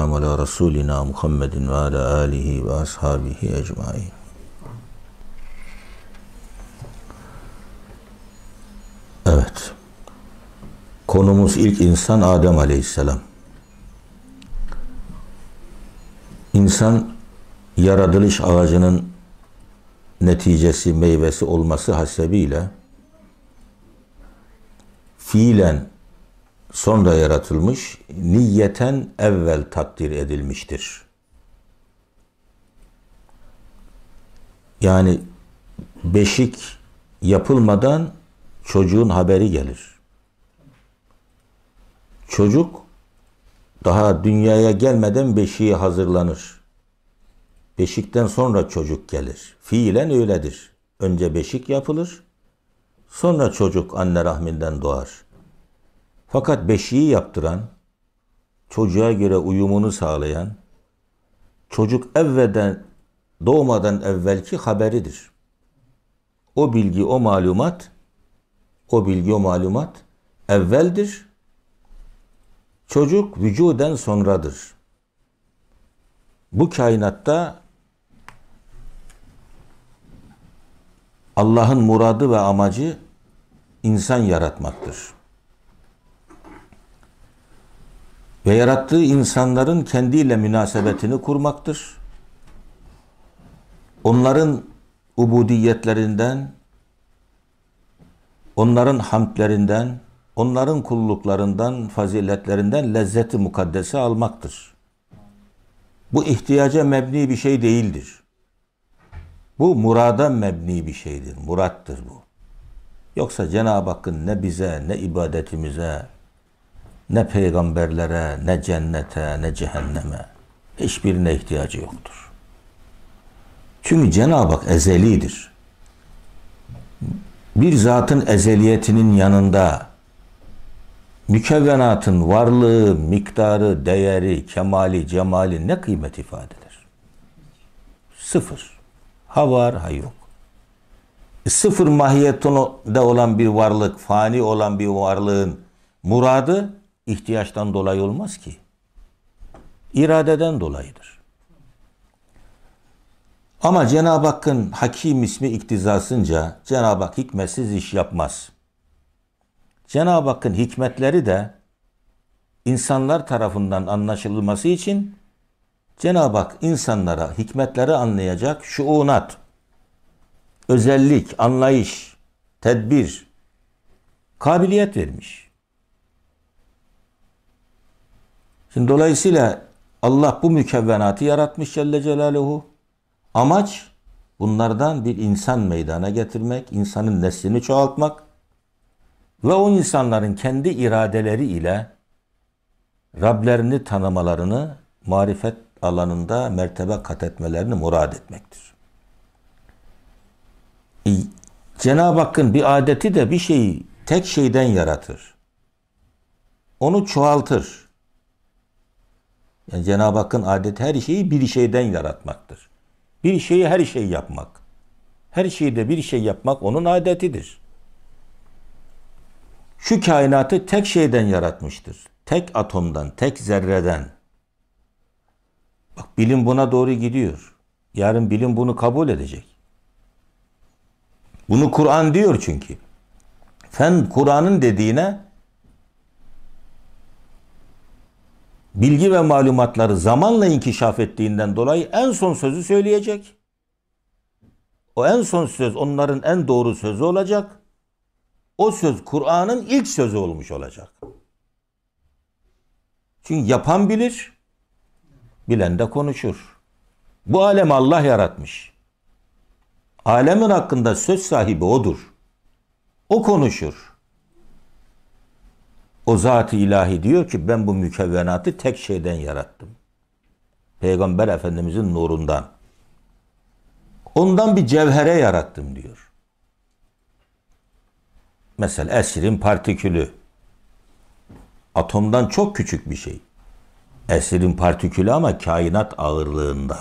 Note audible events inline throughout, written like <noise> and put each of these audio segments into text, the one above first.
والسلام على رسولنا محمد وعلى آله وأصحابه أجمعين Evet. Konumuz ilk insan Adem Aleyhisselam. İnsan yaratılış ağacının neticesi, meyvesi olması hasebiyle fiilen sonra yaratılmış, niyeten evvel takdir edilmiştir. Yani beşik yapılmadan çocuğun haberi gelir. Çocuk daha dünyaya gelmeden beşiği hazırlanır. Beşikten sonra çocuk gelir. Fiilen öyledir. Önce beşik yapılır, sonra çocuk anne rahminden doğar.'' Fakat beşiği yaptıran, çocuğa göre uyumunu sağlayan, çocuk evveden, doğmadan evvelki haberidir. O bilgi, o malumat, o bilgi, o malumat evveldir. Çocuk vücuden sonradır. Bu kainatta Allah'ın muradı ve amacı insan yaratmaktır. ve yarattığı insanların kendiyle münasebetini kurmaktır. Onların ubudiyetlerinden, onların hamdlerinden, onların kulluklarından, faziletlerinden lezzeti mukaddesi almaktır. Bu ihtiyaca mebni bir şey değildir. Bu murada mebni bir şeydir. Murattır bu. Yoksa Cenab-ı Hakk'ın ne bize, ne ibadetimize, ne peygamberlere, ne cennete, ne cehenneme hiçbirine ihtiyacı yoktur. Çünkü Cenab-ı Hak ezelidir. Bir zatın ezeliyetinin yanında mükevvenatın varlığı, miktarı, değeri, kemali, cemali ne kıymet ifade eder? Sıfır. Ha var, ha yok. E, sıfır mahiyetinde olan bir varlık, fani olan bir varlığın muradı ihtiyaçtan dolayı olmaz ki. İradeden dolayıdır. Ama Cenab-ı Hakk'ın hakim ismi iktizasınca Cenab-ı Hak hikmetsiz iş yapmaz. Cenab-ı Hakk'ın hikmetleri de insanlar tarafından anlaşılması için Cenab-ı Hak insanlara hikmetleri anlayacak şuunat, özellik, anlayış, tedbir, kabiliyet vermiş. Şimdi dolayısıyla Allah bu mükevvenatı yaratmış Celle Celaluhu. Amaç bunlardan bir insan meydana getirmek, insanın neslini çoğaltmak ve o insanların kendi iradeleri ile Rablerini tanımalarını marifet alanında mertebe kat etmelerini murad etmektir. E, Cenab-ı Hakk'ın bir adeti de bir şeyi tek şeyden yaratır. Onu çoğaltır. Yani Cenab-ı Hakk'ın adeti her şeyi bir şeyden yaratmaktır. Bir şeyi her şey yapmak. Her şeyi de bir şey yapmak onun adetidir. Şu kainatı tek şeyden yaratmıştır. Tek atomdan, tek zerreden. Bak bilim buna doğru gidiyor. Yarın bilim bunu kabul edecek. Bunu Kur'an diyor çünkü. Fen Kur'an'ın dediğine bilgi ve malumatları zamanla inkişaf ettiğinden dolayı en son sözü söyleyecek. O en son söz onların en doğru sözü olacak. O söz Kur'an'ın ilk sözü olmuş olacak. Çünkü yapan bilir, bilen de konuşur. Bu alemi Allah yaratmış. Alemin hakkında söz sahibi odur. O konuşur. O zat-ı ilahi diyor ki ben bu mükevvenatı tek şeyden yarattım. Peygamber Efendimizin nurundan. Ondan bir cevhere yarattım diyor. Mesela esirin partikülü. Atomdan çok küçük bir şey. Esirin partikülü ama kainat ağırlığında.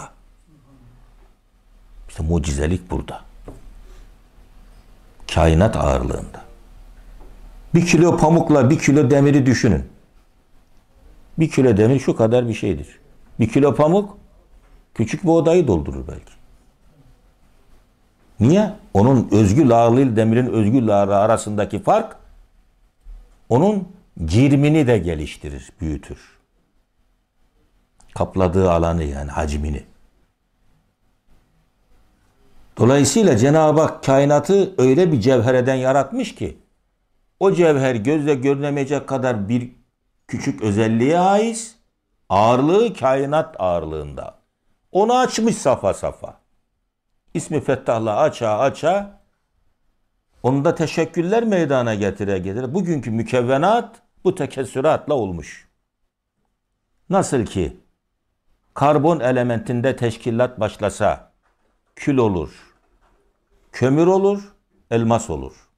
İşte mucizelik burada. Kainat ağırlığında. Bir kilo pamukla bir kilo demiri düşünün. Bir kilo demir şu kadar bir şeydir. Bir kilo pamuk küçük bir odayı doldurur belki. Niye? Onun özgü lağlı demirin özgü lağlı arasındaki fark onun cirmini de geliştirir, büyütür. Kapladığı alanı yani hacmini. Dolayısıyla Cenab-ı Hak kainatı öyle bir cevhereden yaratmış ki o cevher gözle görünemeyecek kadar bir küçük özelliğe ait, Ağırlığı kainat ağırlığında. Onu açmış safa safa. İsmi Fettah'la aça aça onu da teşekküller meydana getire getire. Bugünkü mükevvenat bu tekessüratla olmuş. Nasıl ki karbon elementinde teşkilat başlasa kül olur, kömür olur, elmas olur.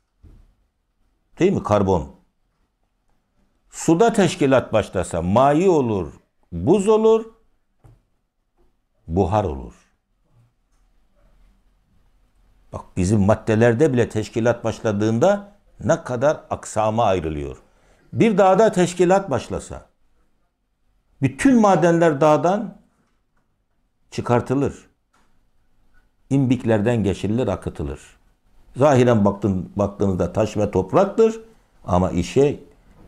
Değil mi? Karbon. Suda teşkilat başlasa mayi olur, buz olur, buhar olur. Bak bizim maddelerde bile teşkilat başladığında ne kadar aksama ayrılıyor. Bir dağda teşkilat başlasa bütün madenler dağdan çıkartılır. İmbiklerden geçirilir, akıtılır. Zahiren baktın, baktığınızda taş ve topraktır. Ama işe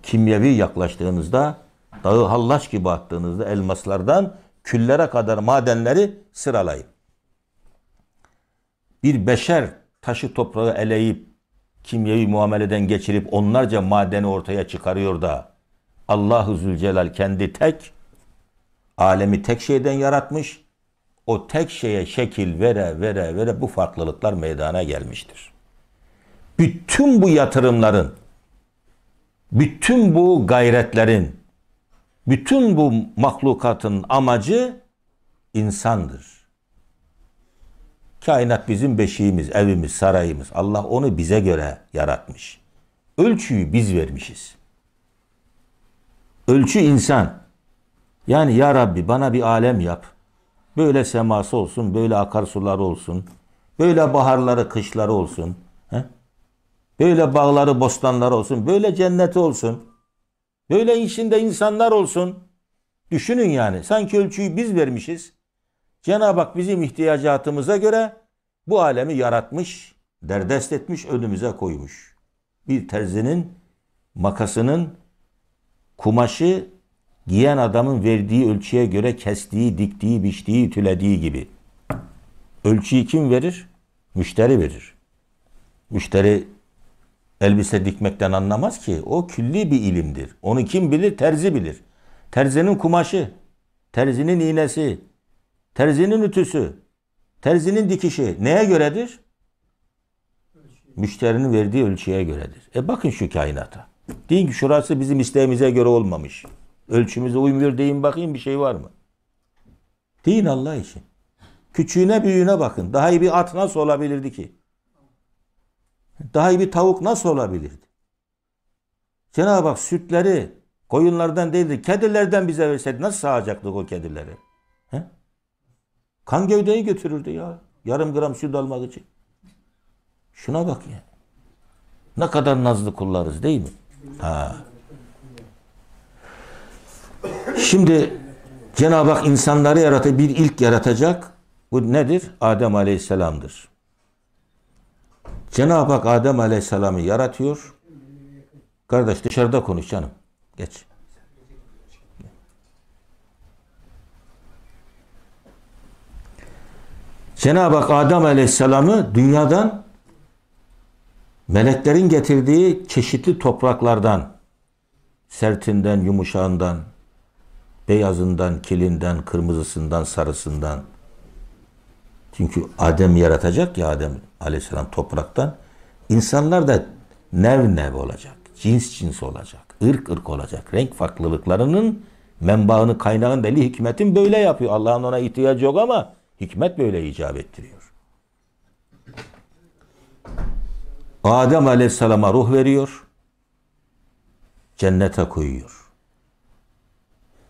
kimyevi yaklaştığınızda, dağı hallaç gibi attığınızda elmaslardan küllere kadar madenleri sıralayın. Bir beşer taşı toprağı eleyip, kimyevi muameleden geçirip onlarca madeni ortaya çıkarıyor da Allahu Zülcelal kendi tek alemi tek şeyden yaratmış. O tek şeye şekil vere vere vere bu farklılıklar meydana gelmiştir bütün bu yatırımların, bütün bu gayretlerin, bütün bu mahlukatın amacı insandır. Kainat bizim beşiğimiz, evimiz, sarayımız. Allah onu bize göre yaratmış. Ölçüyü biz vermişiz. Ölçü insan. Yani ya Rabbi bana bir alem yap. Böyle seması olsun, böyle akarsular olsun, böyle baharları, kışları olsun. He? Böyle bağları, bostanlar olsun. Böyle cenneti olsun. Böyle içinde insanlar olsun. Düşünün yani. Sanki ölçüyü biz vermişiz. Cenab-ı Hak bizim ihtiyacatımıza göre bu alemi yaratmış, derdest etmiş, önümüze koymuş. Bir terzinin, makasının, kumaşı giyen adamın verdiği ölçüye göre kestiği, diktiği, biçtiği, tülediği gibi. Ölçüyü kim verir? Müşteri verir. Müşteri elbise dikmekten anlamaz ki. O külli bir ilimdir. Onu kim bilir? Terzi bilir. Terzinin kumaşı, terzinin iğnesi, terzinin ütüsü, terzinin dikişi neye göredir? Müşterinin verdiği ölçüye göredir. E bakın şu kainata. Deyin ki şurası bizim isteğimize göre olmamış. Ölçümüze uymuyor deyin bakayım bir şey var mı? Deyin Allah için. Küçüğüne büyüğüne bakın. Daha iyi bir at nasıl olabilirdi ki? daha iyi bir tavuk nasıl olabilirdi? Cenab-ı Hak sütleri koyunlardan değildi, kedilerden bize verseydi nasıl sağacaktık o kedileri? He? Kan gövdeyi götürürdü ya. Yarım gram süt almak için. Şuna bak ya. Ne kadar nazlı kullarız değil mi? Ha. Şimdi Cenab-ı Hak insanları yaratı bir ilk yaratacak. Bu nedir? Adem Aleyhisselam'dır. Cenab-ı Hak Adem Aleyhisselam'ı yaratıyor. Kardeş dışarıda konuş canım. Geç. Cenab-ı Hak Adem Aleyhisselam'ı dünyadan meleklerin getirdiği çeşitli topraklardan sertinden, yumuşağından, beyazından, kilinden, kırmızısından, sarısından çünkü Adem yaratacak ya Adem aleyhisselam topraktan. İnsanlar da nev nev olacak. Cins cins olacak. ırk ırk olacak. Renk farklılıklarının menbaını kaynağın deli hikmetin böyle yapıyor. Allah'ın ona ihtiyacı yok ama hikmet böyle icap ettiriyor. Adem aleyhisselama ruh veriyor. Cennete koyuyor.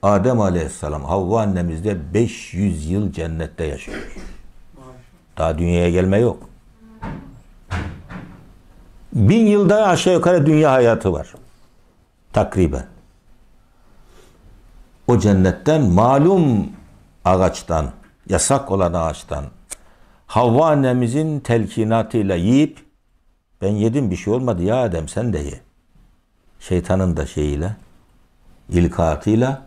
Adem aleyhisselam Havva annemizde 500 yıl cennette yaşıyor. Daha dünyaya gelme yok. Bin yılda aşağı yukarı dünya hayatı var. Takriben. O cennetten malum ağaçtan, yasak olan ağaçtan Havva annemizin telkinatıyla yiyip ben yedim bir şey olmadı ya Adem sen de ye. Şeytanın da şeyiyle, ilkatıyla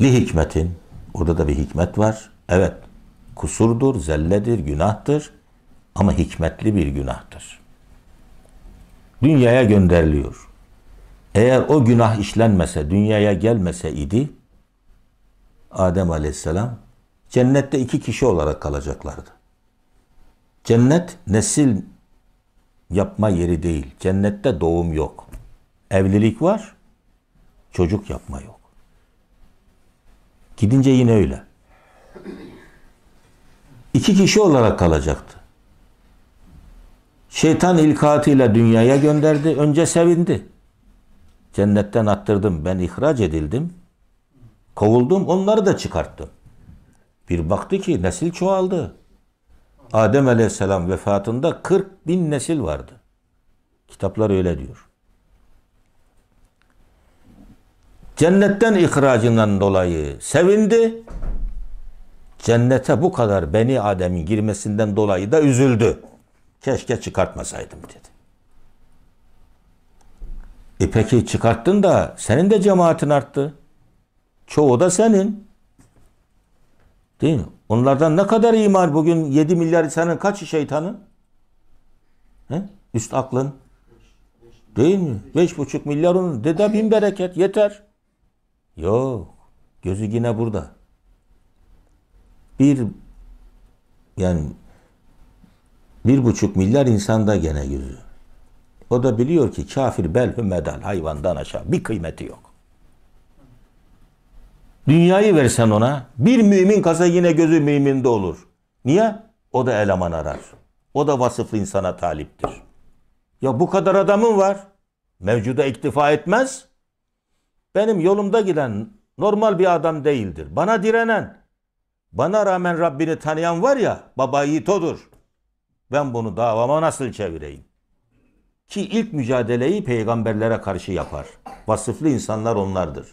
li hikmetin, orada da bir hikmet var. Evet kusurdur, zelledir, günahtır ama hikmetli bir günahtır. Dünyaya gönderiliyor. Eğer o günah işlenmese, dünyaya gelmese idi, Adem aleyhisselam cennette iki kişi olarak kalacaklardı. Cennet nesil yapma yeri değil. Cennette doğum yok. Evlilik var, çocuk yapma yok. Gidince yine öyle iki kişi olarak kalacaktı. Şeytan ilkatıyla dünyaya gönderdi. Önce sevindi. Cennetten attırdım. Ben ihraç edildim. Kovuldum. Onları da çıkarttım. Bir baktı ki nesil çoğaldı. Adem aleyhisselam vefatında 40 bin nesil vardı. Kitaplar öyle diyor. Cennetten ihracından dolayı sevindi. Cennete bu kadar Beni Adem'in girmesinden dolayı da üzüldü. Keşke çıkartmasaydım dedi. E peki çıkarttın da senin de cemaatin arttı. Çoğu da senin. Değil mi? Onlardan ne kadar iman bugün 7 milyar insanın kaçı şeytanı? He? Üst aklın. Değil mi? 5,5 milyar onun. Dede bin bereket yeter. Yok. Gözü yine burada bir yani bir buçuk milyar insanda gene yüzü. O da biliyor ki kafir belhü medal hayvandan aşağı bir kıymeti yok. Dünyayı versen ona bir mümin kasa yine gözü müminde olur. Niye? O da eleman arar. O da vasıflı insana taliptir. Ya bu kadar adamın var. Mevcuda iktifa etmez. Benim yolumda giden normal bir adam değildir. Bana direnen, bana rağmen Rabbini tanıyan var ya baba yiğit odur. Ben bunu davama nasıl çevireyim? Ki ilk mücadeleyi peygamberlere karşı yapar. Vasıflı insanlar onlardır.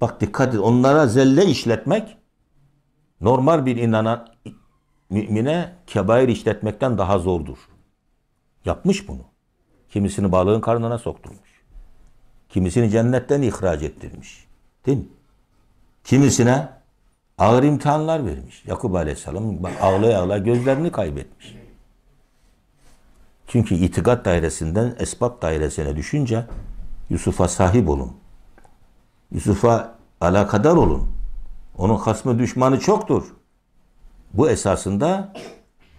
Bak dikkat et onlara zelle işletmek normal bir inanan mümine kebair işletmekten daha zordur. Yapmış bunu. Kimisini balığın karnına sokturmuş. Kimisini cennetten ihraç ettirmiş. Değil mi? Kimisine Ağır imtihanlar vermiş. Yakup Aleyhisselam bak ağlaya ağlaya gözlerini kaybetmiş. Çünkü itikat dairesinden esbab dairesine düşünce Yusuf'a sahip olun. Yusuf'a alakadar olun. Onun hasmı düşmanı çoktur. Bu esasında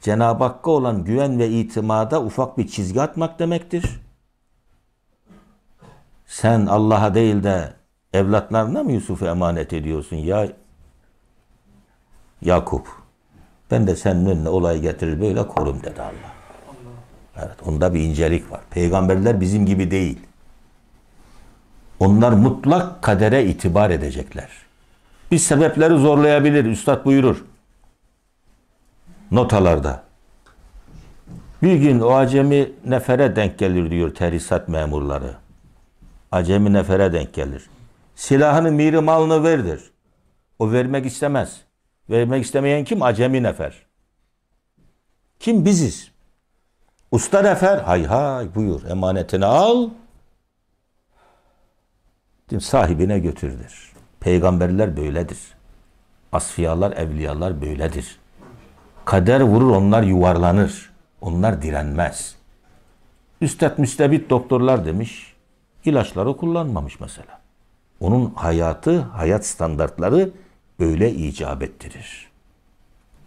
Cenab-ı Hakk'a olan güven ve itimada ufak bir çizgi atmak demektir. Sen Allah'a değil de evlatlarına mı Yusuf'u emanet ediyorsun ya Yakup ben de senin önüne olay getirir böyle korum dedi Allah. Evet onda bir incelik var. Peygamberler bizim gibi değil. Onlar mutlak kadere itibar edecekler. Biz sebepleri zorlayabilir. Üstad buyurur. Notalarda. Bir gün o acemi nefere denk gelir diyor terhisat memurları. Acemi nefere denk gelir. Silahını, miri malını verdir. O vermek istemez. Vermek istemeyen kim? Acemi nefer. Kim? Biziz. Usta nefer. Hay hay buyur emanetini al. Sahibine götürdür. Peygamberler böyledir. Asfiyalar, evliyalar böyledir. Kader vurur onlar yuvarlanır. Onlar direnmez. Üstad müstebit doktorlar demiş. İlaçları kullanmamış mesela. Onun hayatı, hayat standartları öyle icap ettirir.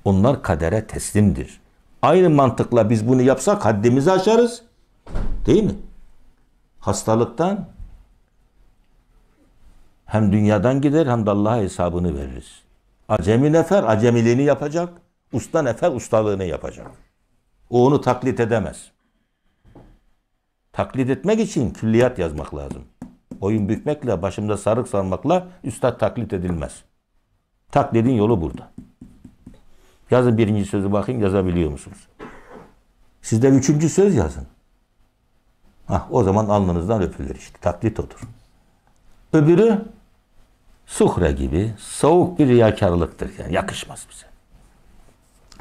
Onlar kadere teslimdir. Aynı mantıkla biz bunu yapsak haddimizi aşarız. Değil mi? Hastalıktan hem dünyadan gider hem de Allah'a hesabını veririz. Acemi nefer acemiliğini yapacak. Usta nefer ustalığını yapacak. O onu taklit edemez. Taklit etmek için külliyat yazmak lazım. Oyun bükmekle, başımda sarık sarmakla üstad taklit edilmez.'' Taklidin yolu burada. Yazın birinci sözü bakayım yazabiliyor musunuz? Sizde üçüncü söz yazın. Hah, o zaman alnınızdan öpülür işte. Taklit odur. Öbürü suhre gibi soğuk bir riyakarlıktır. Yani yakışmaz bize.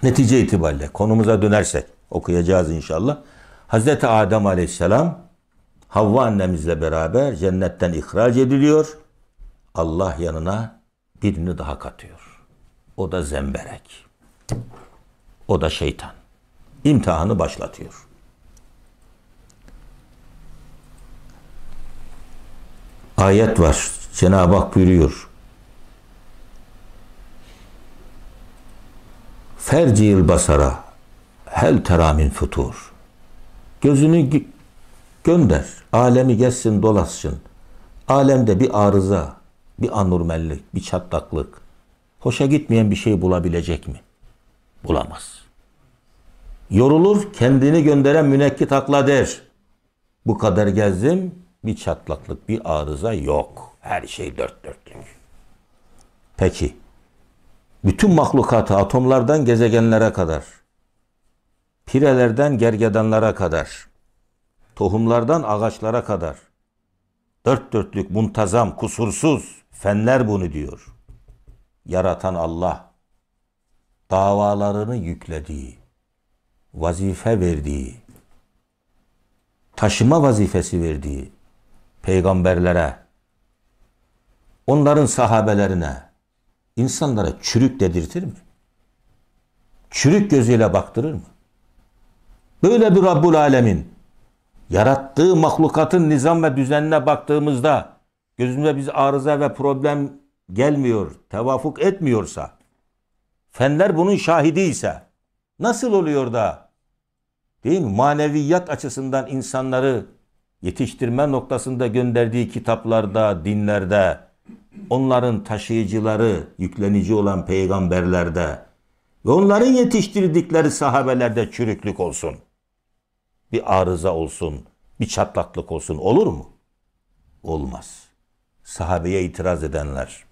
Netice itibariyle konumuza dönersek okuyacağız inşallah. Hazreti Adem aleyhisselam Havva annemizle beraber cennetten ihraç ediliyor. Allah yanına birini daha katıyor. O da zemberek. O da şeytan. İmtihanı başlatıyor. Ayet var. Cenab-ı Hak buyuruyor. Fercil basara hel teramin futur. Gözünü gönder. Alemi gezsin dolaşsın. Alemde bir arıza, bir anormallik, bir çatlaklık, hoşa gitmeyen bir şey bulabilecek mi? Bulamaz. Yorulur, kendini gönderen münekki akla der. Bu kadar gezdim, bir çatlaklık, bir arıza yok. Her şey dört dörtlük. Peki, bütün mahlukatı atomlardan gezegenlere kadar, pirelerden gergedanlara kadar, tohumlardan ağaçlara kadar, dört dörtlük, muntazam, kusursuz, Fenler bunu diyor. Yaratan Allah davalarını yüklediği, vazife verdiği, taşıma vazifesi verdiği peygamberlere, onların sahabelerine, insanlara çürük dedirtir mi? Çürük gözüyle baktırır mı? Böyle bir Rabbul Alemin yarattığı mahlukatın nizam ve düzenine baktığımızda gözümüze biz arıza ve problem gelmiyor, tevafuk etmiyorsa, fenler bunun şahidi ise nasıl oluyor da değil mi? Maneviyat açısından insanları yetiştirme noktasında gönderdiği kitaplarda, dinlerde, onların taşıyıcıları, yüklenici olan peygamberlerde ve onların yetiştirdikleri sahabelerde çürüklük olsun. Bir arıza olsun, bir çatlaklık olsun olur mu? Olmaz sahabeye itiraz edenler,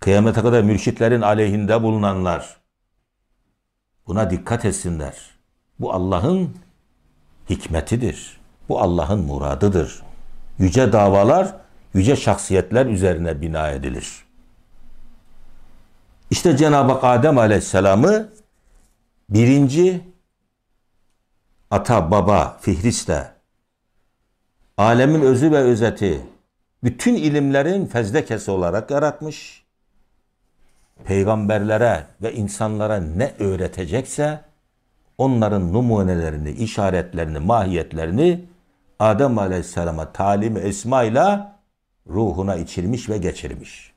kıyamete kadar mürşitlerin aleyhinde bulunanlar, buna dikkat etsinler. Bu Allah'ın hikmetidir. Bu Allah'ın muradıdır. Yüce davalar, yüce şahsiyetler üzerine bina edilir. İşte Cenab-ı Hak Adem Aleyhisselam'ı birinci ata, baba, fihriste, alemin özü ve özeti bütün ilimlerin fezlekesi olarak yaratmış. Peygamberlere ve insanlara ne öğretecekse onların numunelerini, işaretlerini, mahiyetlerini Adem Aleyhisselam'a talim esmayla ruhuna içirmiş ve geçirmiş.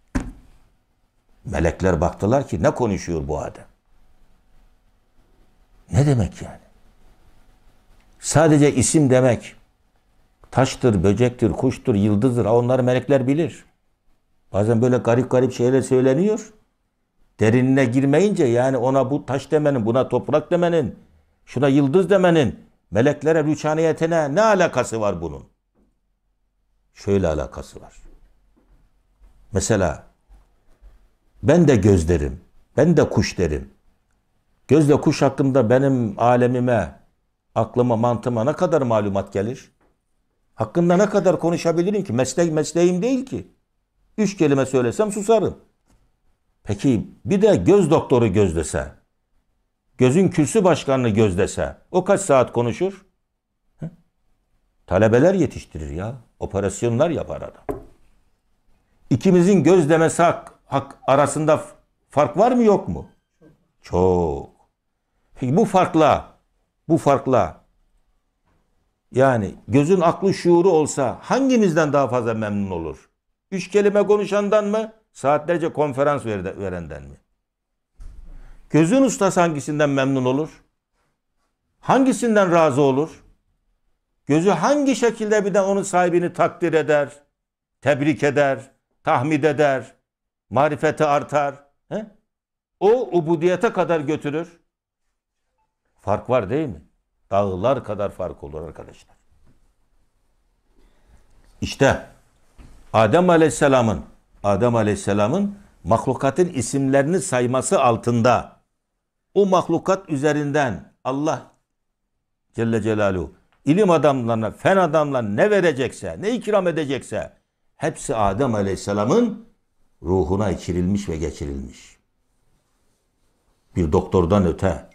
Melekler baktılar ki ne konuşuyor bu adam? Ne demek yani? Sadece isim demek, Taştır, böcektir, kuştur, yıldızdır. Ha onları melekler bilir. Bazen böyle garip garip şeyler söyleniyor. Derinine girmeyince yani ona bu taş demenin, buna toprak demenin, şuna yıldız demenin, meleklere rüçhaniyetine ne alakası var bunun? Şöyle alakası var. Mesela ben de göz derim, ben de kuş derim. Gözle kuş hakkında benim alemime, aklıma, mantıma ne kadar malumat gelir? Hakkında ne kadar konuşabilirim ki? Meslek mesleğim değil ki. Üç kelime söylesem susarım. Peki bir de göz doktoru gözdese, gözün kürsü başkanını gözdese, o kaç saat konuşur? He? Talebeler yetiştirir ya. Operasyonlar yapar adam. İkimizin göz gözlemesi hak, hak arasında fark var mı yok mu? Çok. Peki bu farkla, bu farkla yani gözün aklı şuuru olsa hangimizden daha fazla memnun olur? Üç kelime konuşandan mı? Saatlerce konferans verenden mi? Gözün ustası hangisinden memnun olur? Hangisinden razı olur? Gözü hangi şekilde bir de onun sahibini takdir eder, tebrik eder, tahmid eder, marifeti artar. He? O ubudiyete kadar götürür. Fark var değil mi? Dağlar kadar fark olur arkadaşlar. İşte Adem Aleyhisselam'ın Adem Aleyhisselam'ın mahlukatın isimlerini sayması altında o mahlukat üzerinden Allah Celle Celaluhu ilim adamlarına, fen adamlarına ne verecekse, ne ikram edecekse hepsi Adem Aleyhisselam'ın ruhuna içirilmiş ve geçirilmiş. Bir doktordan öte,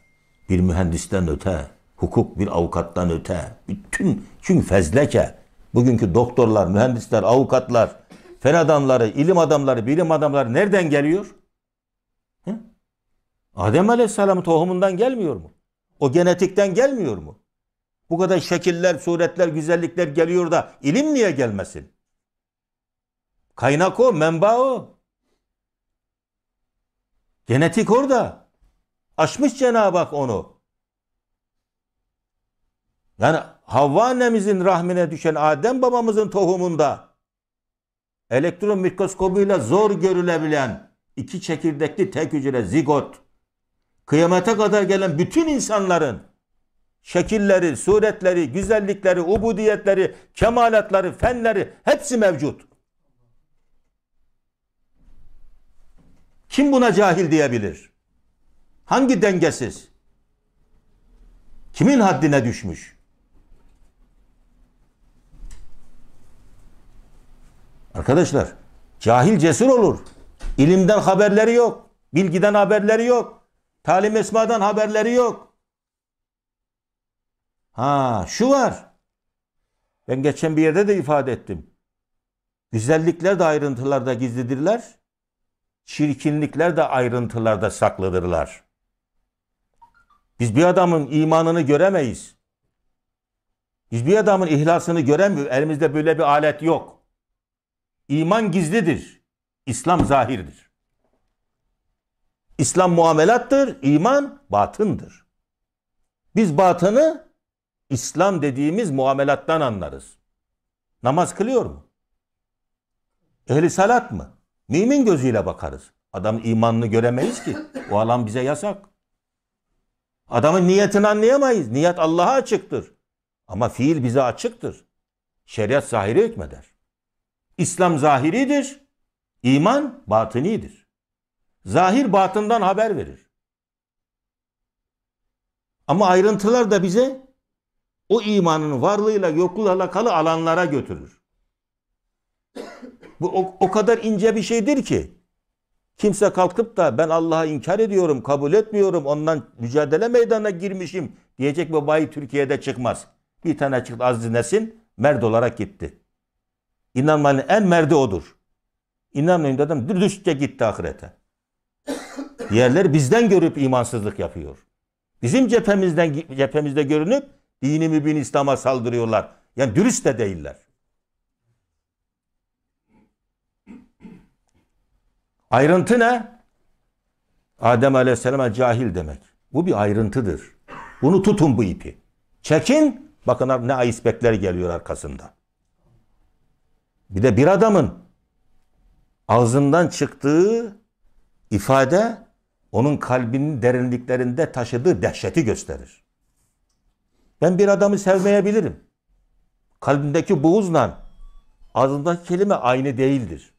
bir mühendisten öte, Hukuk bir avukattan öte. Bütün çünkü fezleke. Bugünkü doktorlar, mühendisler, avukatlar, fen adamları, ilim adamları, bilim adamları nereden geliyor? Hı? Adem Aleyhisselam'ın tohumundan gelmiyor mu? O genetikten gelmiyor mu? Bu kadar şekiller, suretler, güzellikler geliyor da ilim niye gelmesin? Kaynak o, menba o. Genetik orada. Açmış Cenab-ı Hak onu. Yani Havva annemizin rahmine düşen Adem babamızın tohumunda elektron mikroskobuyla zor görülebilen iki çekirdekli tek hücre zigot kıyamete kadar gelen bütün insanların şekilleri, suretleri, güzellikleri, ubudiyetleri, kemalatları, fenleri hepsi mevcut. Kim buna cahil diyebilir? Hangi dengesiz? Kimin haddine düşmüş? Arkadaşlar cahil cesur olur. İlimden haberleri yok. Bilgiden haberleri yok. Talim esmadan haberleri yok. Ha şu var. Ben geçen bir yerde de ifade ettim. Güzellikler de ayrıntılarda gizlidirler. Çirkinlikler de ayrıntılarda saklıdırlar. Biz bir adamın imanını göremeyiz. Biz bir adamın ihlasını göremiyoruz. Elimizde böyle bir alet yok. İman gizlidir. İslam zahirdir. İslam muamelattır, iman batındır. Biz batını İslam dediğimiz muamelattan anlarız. Namaz kılıyor mu? Ehli salat mı? Mümin gözüyle bakarız. Adam imanını göremeyiz ki. O alan bize yasak. Adamın niyetini anlayamayız. Niyet Allah'a açıktır. Ama fiil bize açıktır. Şeriat zahiri hükmeder. İslam zahiridir, iman batınidir. Zahir batından haber verir. Ama ayrıntılar da bize o imanın varlığıyla yokluğuyla alakalı alanlara götürür. Bu o, o kadar ince bir şeydir ki kimse kalkıp da ben Allah'a inkar ediyorum, kabul etmiyorum, ondan mücadele meydana girmişim diyecek babayı Türkiye'de çıkmaz. Bir tane çıktı Aziz Nesin, merd olarak gitti. İnanmanın en merdi odur. İnanmayın dedim. dürüstçe gitti ahirete. Diğerleri bizden görüp imansızlık yapıyor. Bizim cephemizden cephemizde görünüp dini mübin İslam'a saldırıyorlar. Yani dürüst de değiller. Ayrıntı ne? Adem Aleyhisselam'a cahil demek. Bu bir ayrıntıdır. Bunu tutun bu ipi. Çekin. Bakın ne ayisbekler geliyor arkasında. Bir de bir adamın ağzından çıktığı ifade onun kalbinin derinliklerinde taşıdığı dehşeti gösterir. Ben bir adamı sevmeyebilirim. Kalbindeki buğuzla ağzındaki kelime aynı değildir.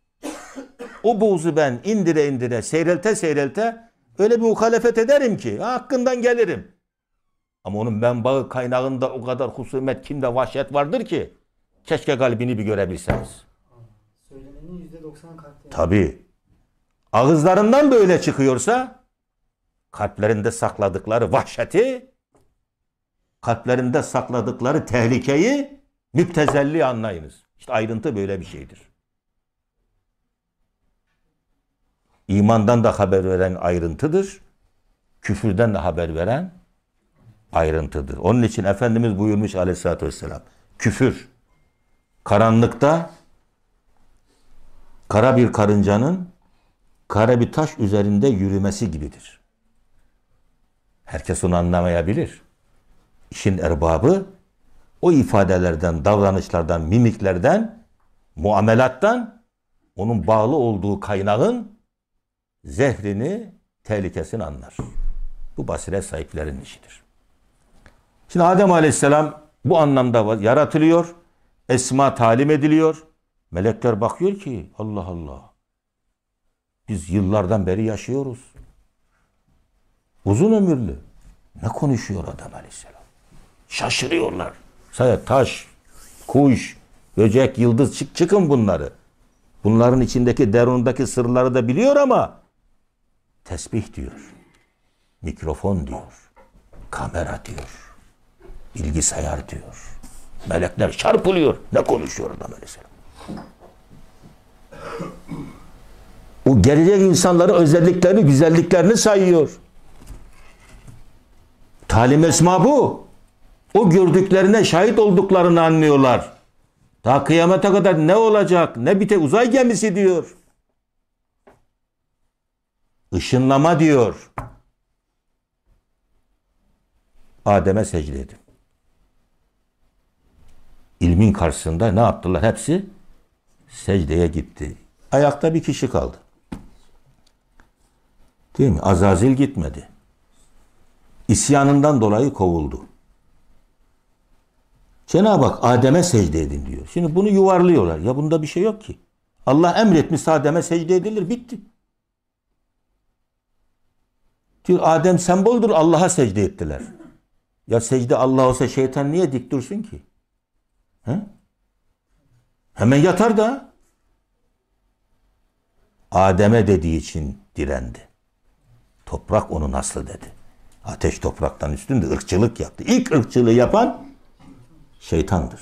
O buğuzu ben indire indire, seyrelte seyrelte öyle bir muhalefet ederim ki hakkından gelirim. Ama onun menbaı kaynağında o kadar husumet, kimde vahşet vardır ki Keşke kalbini bir görebilseniz. Söylenenin %90'ı kalpte. Tabii. Ağızlarından böyle çıkıyorsa kalplerinde sakladıkları vahşeti, kalplerinde sakladıkları tehlikeyi müptezelliği anlayınız. İşte ayrıntı böyle bir şeydir. İmandan da haber veren ayrıntıdır. Küfürden de haber veren ayrıntıdır. Onun için Efendimiz buyurmuş aleyhissalatü vesselam. Küfür Karanlıkta kara bir karıncanın kara bir taş üzerinde yürümesi gibidir. Herkes onu anlamayabilir. İşin erbabı o ifadelerden, davranışlardan, mimiklerden, muamelattan onun bağlı olduğu kaynağın zehrini, tehlikesini anlar. Bu basire sahiplerinin işidir. Şimdi Adem Aleyhisselam bu anlamda yaratılıyor. Esma talim ediliyor. Melekler bakıyor ki Allah Allah. Biz yıllardan beri yaşıyoruz. Uzun ömürlü. Ne konuşuyor adam aleyhisselam? Şaşırıyorlar. Saya taş, kuş, böcek, yıldız çık çıkın bunları. Bunların içindeki derundaki sırları da biliyor ama tesbih diyor. Mikrofon diyor. Kamera diyor. Bilgisayar diyor. Melekler çarpılıyor. Ne konuşuyor adam aleyhisselam? O gelecek insanların özelliklerini, güzelliklerini sayıyor. Talim esma bu. O gördüklerine şahit olduklarını anlıyorlar. Ta kıyamete kadar ne olacak? Ne bite uzay gemisi diyor. Işınlama diyor. Adem'e secde edin ilmin karşısında ne yaptılar? Hepsi secdeye gitti. Ayakta bir kişi kaldı. Değil mi? Azazil gitmedi. İsyanından dolayı kovuldu. Cenab-ı Hak Adem'e secde edin diyor. Şimdi bunu yuvarlıyorlar. Ya bunda bir şey yok ki. Allah emretmiş Adem'e secde edilir. Bitti. Diyor Adem semboldür Allah'a secde ettiler. Ya secde Allah olsa şeytan niye dik dursun ki? He? Hemen yatar da. Adem'e dediği için direndi. Toprak onun aslı dedi. Ateş topraktan üstünde ırkçılık yaptı. İlk ırkçılığı yapan şeytandır.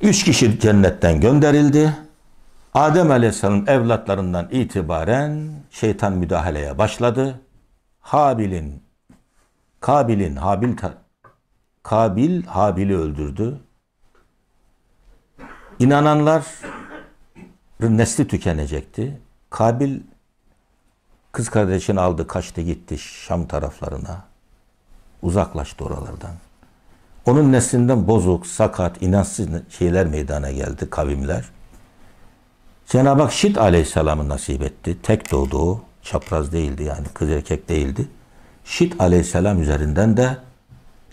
Üç kişi cennetten gönderildi. Adem Aleyhisselam evlatlarından itibaren şeytan müdahaleye başladı. Habil'in Kabil'in, Habil, Kabil, Habil'i öldürdü. İnananlar nesli tükenecekti. Kabil kız kardeşini aldı, kaçtı gitti Şam taraflarına. Uzaklaştı oralardan. Onun neslinden bozuk, sakat, inansız şeyler meydana geldi, kavimler. Cenab-ı Hak Şit aleyhisselamı nasip etti. Tek doğdu Çapraz değildi yani. Kız erkek değildi. Şit aleyhisselam üzerinden de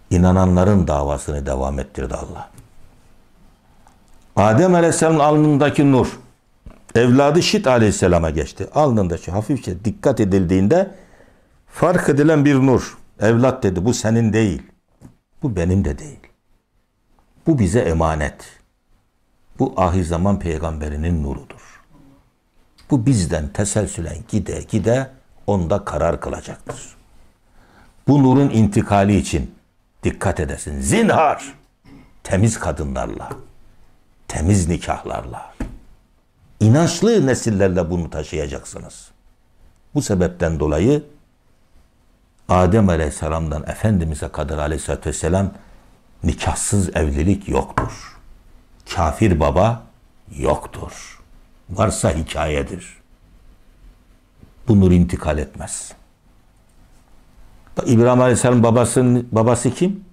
inananların davasını devam ettirdi Allah. Adem aleyhisselamın alnındaki nur evladı Şit aleyhisselama geçti. Alnındaki hafifçe dikkat edildiğinde fark edilen bir nur. Evlat dedi bu senin değil. Bu benim de değil. Bu bize emanet. Bu ahir zaman peygamberinin nurudur. Bu bizden teselsülen gide gide onda karar kılacaktır bu nurun intikali için dikkat edesin. Zinhar temiz kadınlarla, temiz nikahlarla, inançlı nesillerle bunu taşıyacaksınız. Bu sebepten dolayı Adem Aleyhisselam'dan Efendimiz'e kadar Aleyhisselatü Vesselam nikahsız evlilik yoktur. Kafir baba yoktur. Varsa hikayedir. Bu nur intikal etmez.'' İbrahim Aleyhisselam babasının babası kim?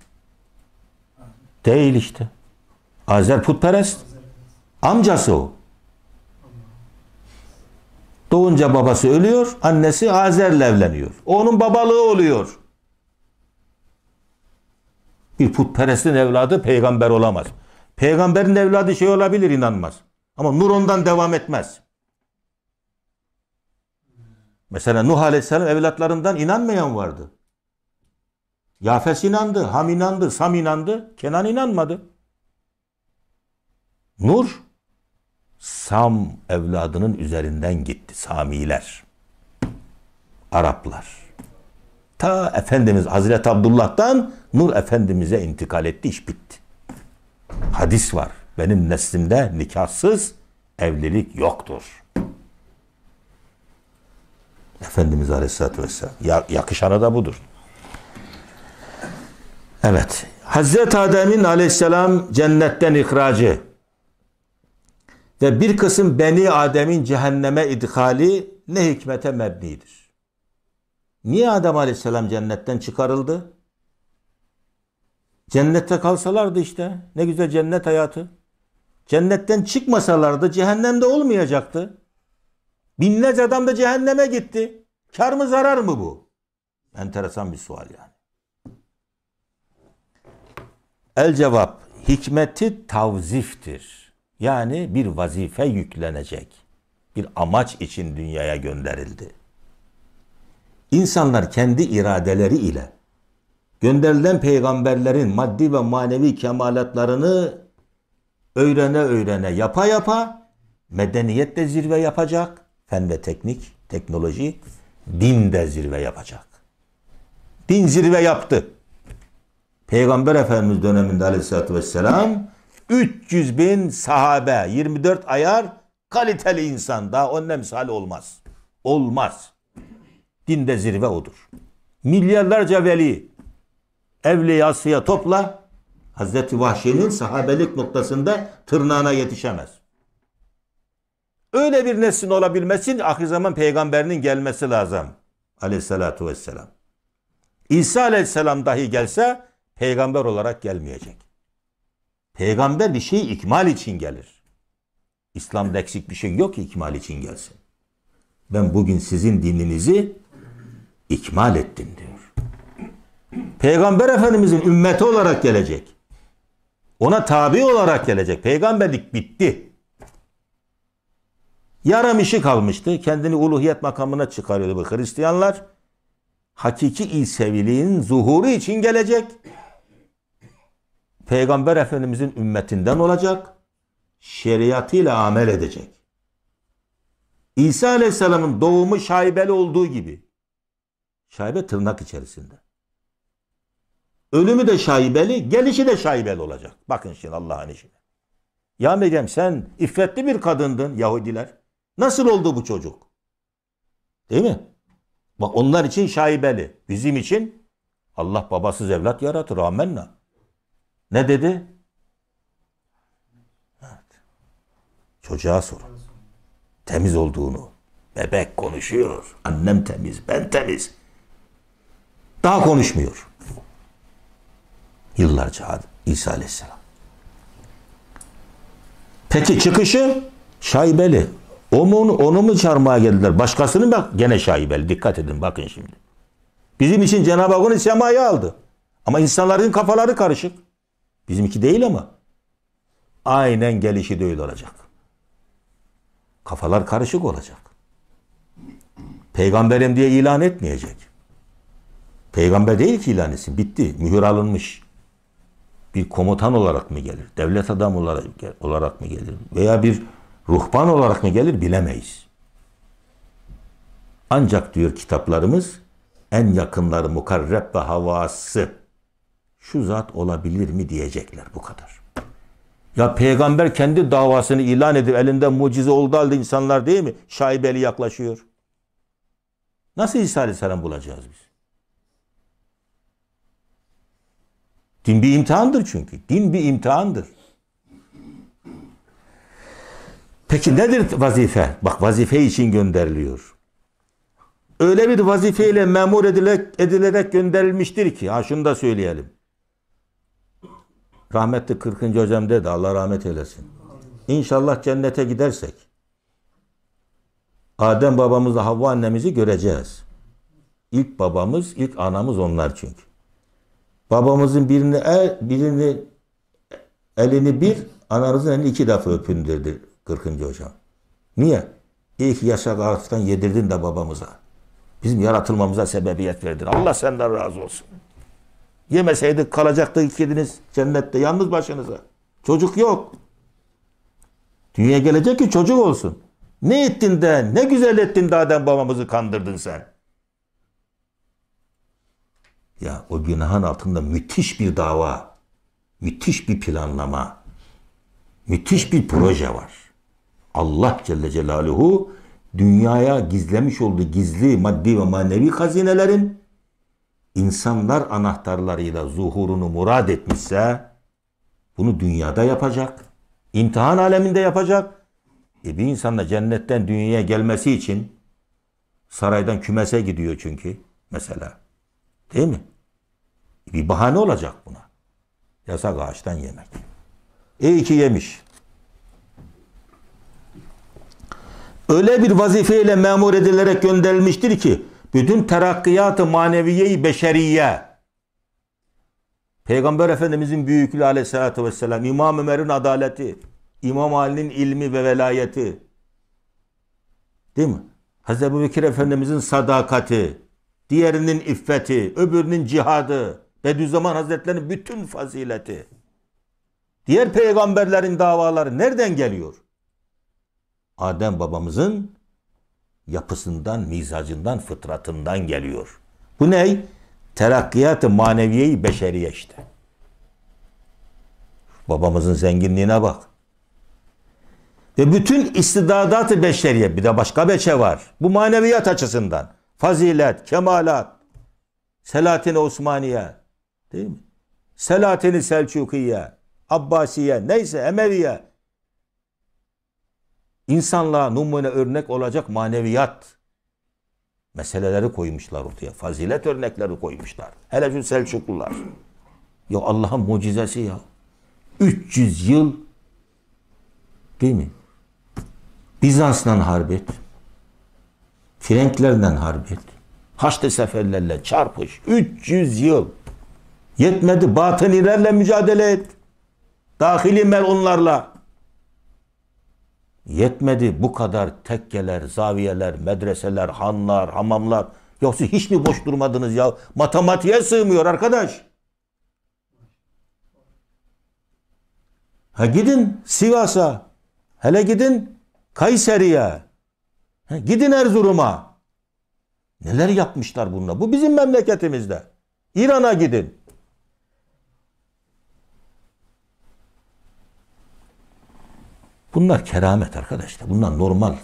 Değil işte. Azer putperest. Amcası o. Doğunca babası ölüyor, annesi Azer'le evleniyor. Onun babalığı oluyor. Bir putperestin evladı peygamber olamaz. Peygamberin evladı şey olabilir inanmaz. Ama nur ondan devam etmez. Mesela Nuh Aleyhisselam evlatlarından inanmayan vardı. Yafes inandı, Ham inandı, Sam inandı, Kenan inanmadı. Nur Sam evladının üzerinden gitti. Samiler. Araplar. Ta Efendimiz Hazreti Abdullah'tan Nur Efendimiz'e intikal etti. iş bitti. Hadis var. Benim neslimde nikahsız evlilik yoktur. Efendimiz Aleyhisselatü Vesselam. Ya, yakışanı da budur. Evet. Hazreti Adem'in aleyhisselam cennetten ihracı ve bir kısım Beni Adem'in cehenneme idhali ne hikmete mebnidir. Niye Adem aleyhisselam cennetten çıkarıldı? Cennette kalsalardı işte. Ne güzel cennet hayatı. Cennetten çıkmasalardı cehennemde olmayacaktı. Binlerce adam da cehenneme gitti. Kar mı zarar mı bu? Enteresan bir sual yani. El cevap hikmeti tavziftir. Yani bir vazife yüklenecek. Bir amaç için dünyaya gönderildi. İnsanlar kendi iradeleri ile gönderilen peygamberlerin maddi ve manevi kemalatlarını öğrene öğrene yapa yapa medeniyet de zirve yapacak. Fen ve teknik, teknoloji, din de zirve yapacak. Din zirve yaptı. Peygamber Efendimiz döneminde aleyhissalatü vesselam 300 bin sahabe 24 ayar kaliteli insan daha onunla misali olmaz. Olmaz. Dinde zirve odur. Milyarlarca veli evliyasıya topla Hazreti Vahşi'nin sahabelik noktasında tırnağına yetişemez. Öyle bir neslin olabilmesin için ahir zaman peygamberinin gelmesi lazım. Aleyhissalatu vesselam. İsa aleyhisselam dahi gelse peygamber olarak gelmeyecek. Peygamber bir şeyi ikmal için gelir. İslam'da eksik bir şey yok ki ikmal için gelsin. Ben bugün sizin dininizi ikmal ettim diyor. Peygamber Efendimizin ümmeti olarak gelecek. Ona tabi olarak gelecek. Peygamberlik bitti. Yaram işi kalmıştı. Kendini uluhiyet makamına çıkarıyordu bu Hristiyanlar. Hakiki İseviliğin zuhuru için gelecek. Peygamber Efendimizin ümmetinden olacak, şeriatıyla amel edecek. İsa Aleyhisselam'ın doğumu şaibeli olduğu gibi, şaibe tırnak içerisinde. Ölümü de şaibeli, gelişi de şaibeli olacak. Bakın şimdi Allah'ın işine. Ya Meryem sen iffetli bir kadındın Yahudiler. Nasıl oldu bu çocuk? Değil mi? Bak onlar için şaibeli. Bizim için Allah babasız evlat yaratır. Amenna. Ne dedi? Evet. Çocuğa sorun. Temiz olduğunu. Bebek konuşuyor. Annem temiz, ben temiz. Daha konuşmuyor. Yıllarca İsa Aleyhisselam. Peki çıkışı şaibeli. O mu onu, onu mu çağırmaya geldiler? Başkasını mı? gene şaibeli. Dikkat edin bakın şimdi. Bizim için Cenab-ı Hak onu semaya aldı. Ama insanların kafaları karışık. Bizimki değil ama aynen gelişi de öyle olacak. Kafalar karışık olacak. Peygamberim diye ilan etmeyecek. Peygamber değil ki ilan etsin. Bitti. Mühür alınmış. Bir komutan olarak mı gelir? Devlet adamı olarak, olarak mı gelir? Veya bir ruhban olarak mı gelir? Bilemeyiz. Ancak diyor kitaplarımız en yakınları mukarreb ve havası şu zat olabilir mi diyecekler bu kadar. Ya peygamber kendi davasını ilan edip elinde mucize oldu halde insanlar değil mi? Şaibeli yaklaşıyor. Nasıl İsa Aleyhisselam bulacağız biz? Din bir imtihandır çünkü. Din bir imtihandır. Peki nedir vazife? Bak vazife için gönderiliyor. Öyle bir vazifeyle memur edilerek, edilerek gönderilmiştir ki, ha şunu da söyleyelim. Rahmetli 40. hocam dedi Allah rahmet eylesin. İnşallah cennete gidersek Adem babamızla Havva annemizi göreceğiz. İlk babamız, ilk anamız onlar çünkü. Babamızın birini el, birini elini bir, ananızın elini iki defa öpün dedi 40. hocam. Niye? İlk yaşak ağaçtan yedirdin de babamıza. Bizim yaratılmamıza sebebiyet verdin. Allah senden razı olsun. Yemeseydik kalacaktık gidiniz cennette yalnız başınıza. Çocuk yok. Dünya gelecek ki çocuk olsun. Ne ettin de ne güzel ettin de Adem babamızı kandırdın sen. Ya o günahın altında müthiş bir dava, müthiş bir planlama, müthiş bir proje var. Allah Celle Celaluhu dünyaya gizlemiş olduğu gizli maddi ve manevi hazinelerin insanlar anahtarlarıyla zuhurunu murad etmişse bunu dünyada yapacak. İmtihan aleminde yapacak. E bir insanla cennetten dünyaya gelmesi için saraydan kümese gidiyor çünkü mesela. Değil mi? bir bahane olacak buna. Yasak ağaçtan yemek. E, İyi ki yemiş. Öyle bir vazifeyle memur edilerek gönderilmiştir ki bütün terakkiyatı maneviyeyi beşeriye. Peygamber Efendimizin büyüklüğü aleyhissalatü vesselam, İmam Ömer'in adaleti, İmam Ali'nin ilmi ve velayeti. Değil mi? Hz. Ebu Bekir Efendimizin sadakati, diğerinin iffeti, öbürünün cihadı, Bediüzzaman Hazretleri'nin bütün fazileti. Diğer peygamberlerin davaları nereden geliyor? Adem babamızın yapısından, mizacından, fıtratından geliyor. Bu ney? Terakkiyat-ı maneviyeyi beşeriye işte. Babamızın zenginliğine bak. Ve bütün istidadatı beşeriye, bir de başka beşe var. Bu maneviyat açısından. Fazilet, kemalat, Selatin Osmaniye, değil mi? Selatin-i Selçukiye, Abbasiye, neyse Emeviye, insanlığa numune örnek olacak maneviyat meseleleri koymuşlar ortaya. Fazilet örnekleri koymuşlar. Hele şu Selçuklular. Ya Allah'ın mucizesi ya. 300 yıl değil mi? Bizans'la harp et. Frenklerle harp et. Haçlı seferlerle çarpış. 300 yıl. Yetmedi batınilerle mücadele et. Dahili onlarla. Yetmedi bu kadar tekkeler, zaviyeler, medreseler, hanlar, hamamlar. Yoksa hiç mi boş durmadınız ya? Matematiğe sığmıyor arkadaş. Ha gidin Sivas'a. Hele gidin Kayseri'ye. gidin Erzurum'a. Neler yapmışlar bununla? Bu bizim memleketimizde. İran'a gidin. Bunlar keramet arkadaşlar. Bunlar normal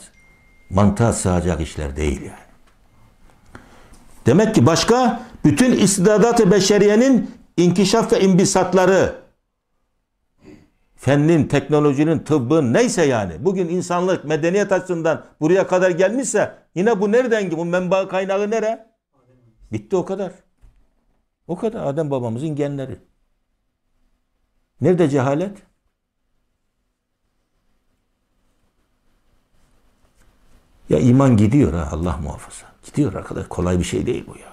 mantığa sığacak işler değil yani. Demek ki başka bütün istidadat-ı beşeriyenin inkişaf ve imbisatları fennin, teknolojinin, tıbbın neyse yani. Bugün insanlık medeniyet açısından buraya kadar gelmişse yine bu nereden ki? Bu menba kaynağı nere? Bitti o kadar. O kadar Adem babamızın genleri. Nerede cehalet? Ya iman gidiyor ha Allah muhafaza. Gidiyor arkadaş. Kolay bir şey değil bu ya.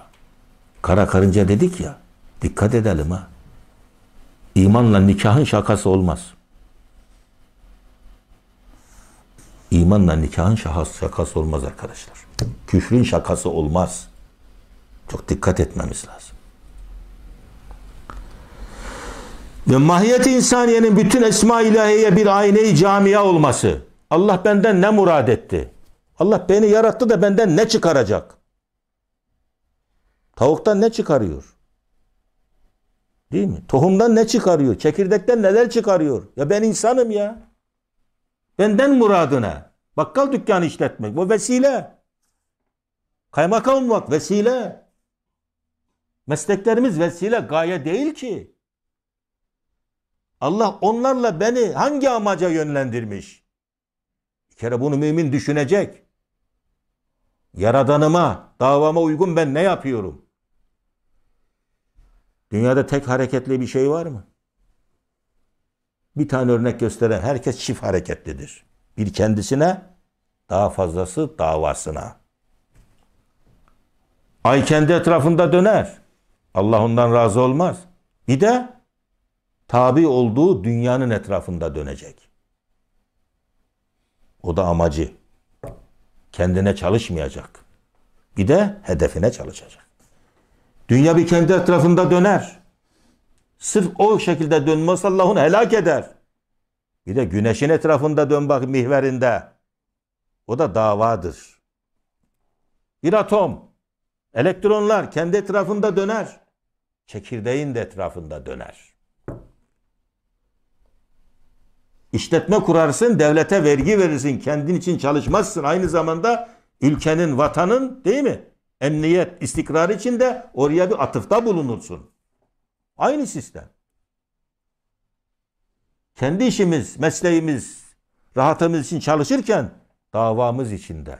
Kara karınca dedik ya. Dikkat edelim ha. İmanla nikahın şakası olmaz. İmanla nikahın şakası olmaz arkadaşlar. Küfrün şakası olmaz. Çok dikkat etmemiz lazım. Ve mahiyeti insaniyenin bütün esma ilahiyeye bir ayna camia olması. Allah benden ne murad etti? Allah beni yarattı da benden ne çıkaracak? Tavuktan ne çıkarıyor? Değil mi? Tohumdan ne çıkarıyor? Çekirdekten neler çıkarıyor? Ya ben insanım ya. Benden muradına. Bakkal dükkanı işletmek bu vesile. Kaymakam olmak vesile. Mesleklerimiz vesile gaye değil ki. Allah onlarla beni hangi amaca yönlendirmiş? Bir kere bunu mümin düşünecek. Yaradanıma, davama uygun ben ne yapıyorum? Dünyada tek hareketli bir şey var mı? Bir tane örnek gösteren herkes çift hareketlidir. Bir kendisine, daha fazlası davasına. Ay kendi etrafında döner. Allah ondan razı olmaz. Bir de tabi olduğu dünyanın etrafında dönecek. O da amacı. Kendine çalışmayacak. Bir de hedefine çalışacak. Dünya bir kendi etrafında döner. Sırf o şekilde dönmez Allah onu helak eder. Bir de güneşin etrafında dön bak mihverinde. O da davadır. Bir atom, elektronlar kendi etrafında döner. Çekirdeğin de etrafında döner. İşletme kurarsın, devlete vergi verirsin, kendin için çalışmazsın. Aynı zamanda ülkenin, vatanın değil mi? Emniyet, istikrar için de oraya bir atıfta bulunursun. Aynı sistem. Kendi işimiz, mesleğimiz, rahatımız için çalışırken davamız içinde,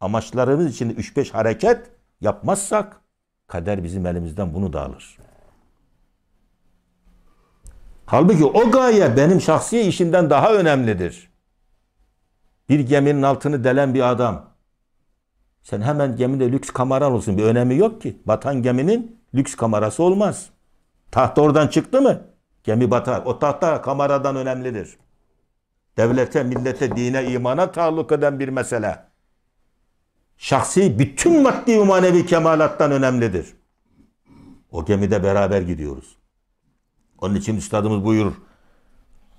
amaçlarımız için 3-5 hareket yapmazsak kader bizim elimizden bunu da alır. Halbuki o gaye benim şahsi işimden daha önemlidir. Bir geminin altını delen bir adam. Sen hemen gemide lüks kameran olsun. Bir önemi yok ki. Batan geminin lüks kamerası olmaz. Taht oradan çıktı mı? Gemi batar. O tahta kameradan önemlidir. Devlete, millete, dine, imana taalluk eden bir mesele. Şahsi bütün maddi ve manevi kemalattan önemlidir. O gemide beraber gidiyoruz. Onun için üstadımız buyurur.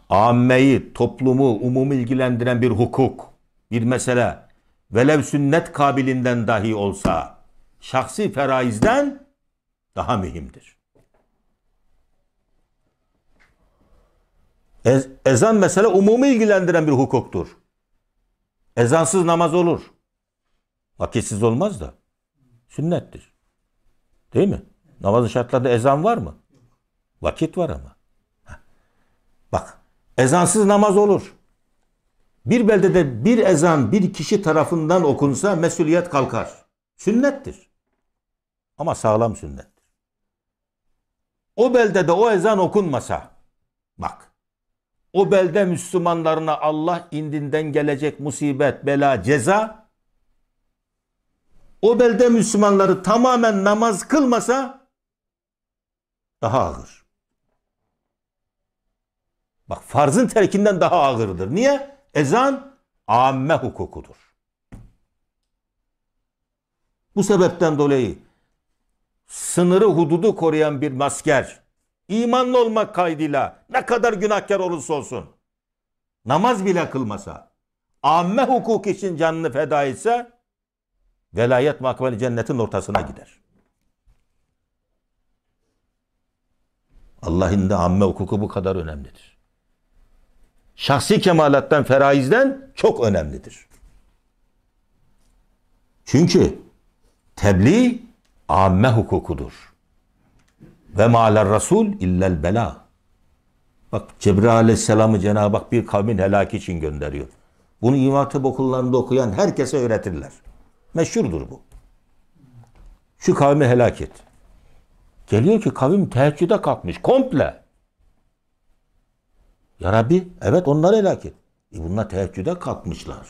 Ammeyi, toplumu, umumu ilgilendiren bir hukuk, bir mesele velev sünnet kabilinden dahi olsa şahsi feraizden daha mühimdir. Ez, ezan mesele umumu ilgilendiren bir hukuktur. Ezansız namaz olur. Vakitsiz olmaz da. Sünnettir. Değil mi? Namazın şartlarında ezan var mı? Vakit var ama. Bak ezansız namaz olur. Bir beldede bir ezan bir kişi tarafından okunsa mesuliyet kalkar. Sünnettir. Ama sağlam sünnettir. O beldede o ezan okunmasa bak o belde Müslümanlarına Allah indinden gelecek musibet, bela, ceza o belde Müslümanları tamamen namaz kılmasa daha ağır. Bak farzın terkinden daha ağırdır. Niye? Ezan amme hukukudur. Bu sebepten dolayı sınırı hududu koruyan bir masker imanlı olmak kaydıyla ne kadar günahkar olursa olsun namaz bile kılmasa amme hukuk için canını feda etse velayet makbeli cennetin ortasına gider. Allah'ın da amme hukuku bu kadar önemlidir şahsi kemalattan, feraizden çok önemlidir. Çünkü tebliğ amme hukukudur. Ve ma'ler rasul illel bela. Bak Cebrail aleyhisselamı Cenab-ı Hak bir kavmin helaki için gönderiyor. Bunu imatip okullarında okuyan herkese öğretirler. Meşhurdur bu. Şu kavmi helak et. Geliyor ki kavim teheccüde kalkmış komple. Ya Rabbi evet onları helak et. E bunlar teheccüde kalkmışlar.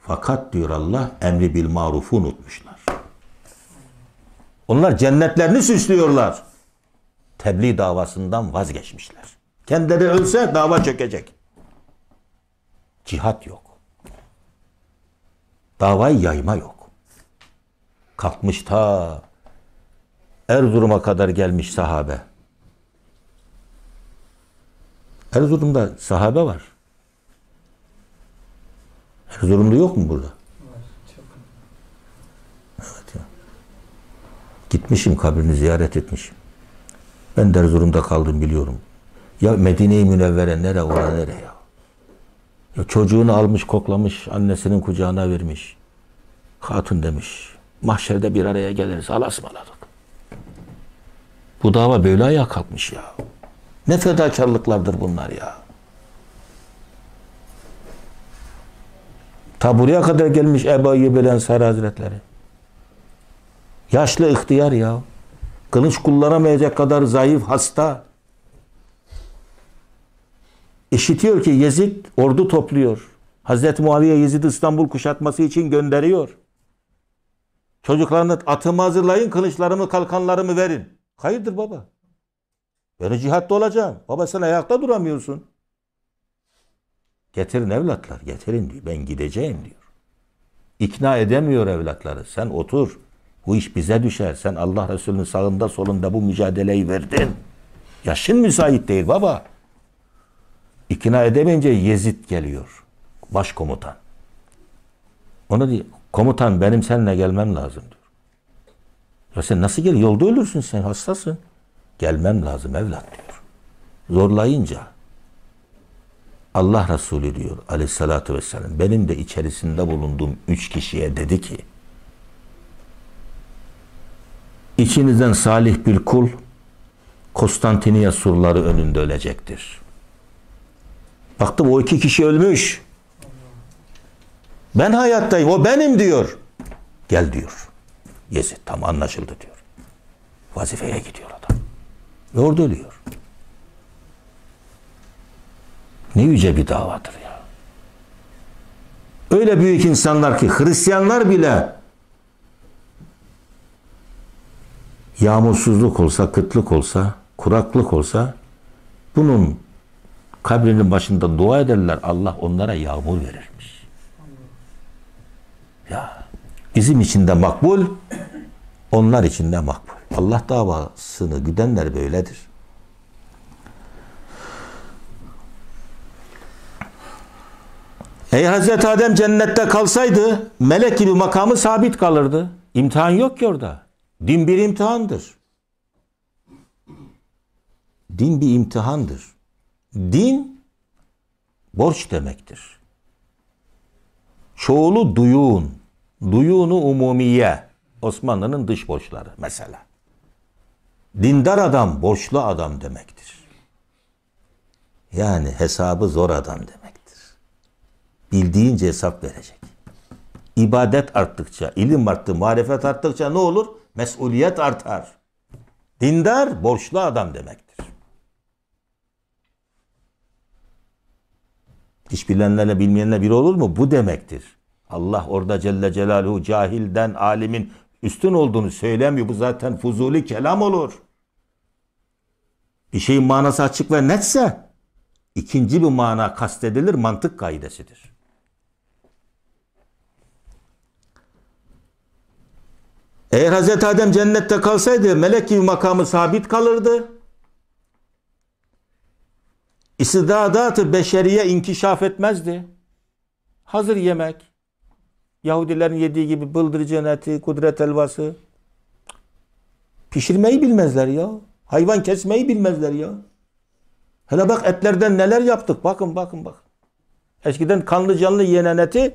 Fakat diyor Allah emri bil marufu unutmuşlar. Onlar cennetlerini süslüyorlar. Tebliğ davasından vazgeçmişler. Kendileri ölse dava çökecek. Cihat yok. Davayı yayma yok. Kalkmış ta Erzurum'a kadar gelmiş sahabe. Erzurum'da sahabe var. Erzurum'da yok mu burada? Var. Çok. Evet ya. Gitmişim kabrini ziyaret etmişim. Ben de Erzurum'da kaldım biliyorum. Ya Medine-i Münevvere nere ora nere ya? ya? Çocuğunu almış koklamış annesinin kucağına vermiş. Hatun demiş. Mahşerde bir araya geliriz. Alas maladık. Bu dava böyle ayağa kalkmış ya. Ne fedakarlıklardır bunlar ya. Ta buraya kadar gelmiş Ebu Eyyub el Ensari Hazretleri. Yaşlı ihtiyar ya. Kılıç kullanamayacak kadar zayıf, hasta. İşitiyor ki Yezid ordu topluyor. Hazreti Muaviye Yezid İstanbul kuşatması için gönderiyor. Çocuklarını atımı hazırlayın, kılıçlarımı, kalkanlarımı verin. Hayırdır baba? Yani cihatta olacağım. Baba sen ayakta duramıyorsun. Getirin evlatlar, getirin diyor. Ben gideceğim diyor. İkna edemiyor evlatları. Sen otur. Bu iş bize düşer. Sen Allah Resulü'nün sağında solunda bu mücadeleyi verdin. Yaşın müsait değil baba. İkna edemeyince Yezid geliyor. Başkomutan. Ona diyor, komutan benim seninle gelmem lazım diyor. Ya sen nasıl gel? Yolda ölürsün sen, hastasın. Gelmem lazım evlat diyor. Zorlayınca Allah Resulü diyor aleyhissalatü vesselam benim de içerisinde bulunduğum üç kişiye dedi ki içinizden salih bir kul Konstantiniye surları önünde ölecektir. Baktım o iki kişi ölmüş. Ben hayattayım o benim diyor. Gel diyor. Yezid tam anlaşıldı diyor. Vazifeye gidiyor adam. Ve orada ölüyor. Ne yüce bir davadır ya. Öyle büyük insanlar ki Hristiyanlar bile yağmursuzluk olsa, kıtlık olsa, kuraklık olsa bunun kabrinin başında dua ederler. Allah onlara yağmur verirmiş. Ya bizim için de makbul, onlar için de makbul. Allah davasını güdenler böyledir. Ey Hazreti Adem cennette kalsaydı melek gibi makamı sabit kalırdı. İmtihan yok ki orada. Din bir imtihandır. Din bir imtihandır. Din borç demektir. Çoğulu duyun. Duyunu umumiye. Osmanlı'nın dış borçları mesela. Dindar adam borçlu adam demektir. Yani hesabı zor adam demektir. Bildiğince hesap verecek. İbadet arttıkça, ilim arttı, marifet arttıkça ne olur? Mesuliyet artar. Dindar borçlu adam demektir. Hiç bilenlerle bilmeyenle bir olur mu? Bu demektir. Allah orada Celle Celaluhu cahilden alimin üstün olduğunu söylemiyor. Bu zaten fuzuli kelam olur. Bir şeyin manası açık ve netse ikinci bir mana kastedilir mantık kaidesidir. Eğer Hazreti Adem cennette kalsaydı melek gibi makamı sabit kalırdı. İstidadatı beşeriye inkişaf etmezdi. Hazır yemek, Yahudilerin yediği gibi bıldırıcı cenneti, kudret elvası, Pişirmeyi bilmezler ya. Hayvan kesmeyi bilmezler ya. Hele bak etlerden neler yaptık. Bakın bakın bak. Eskiden kanlı canlı yenen eti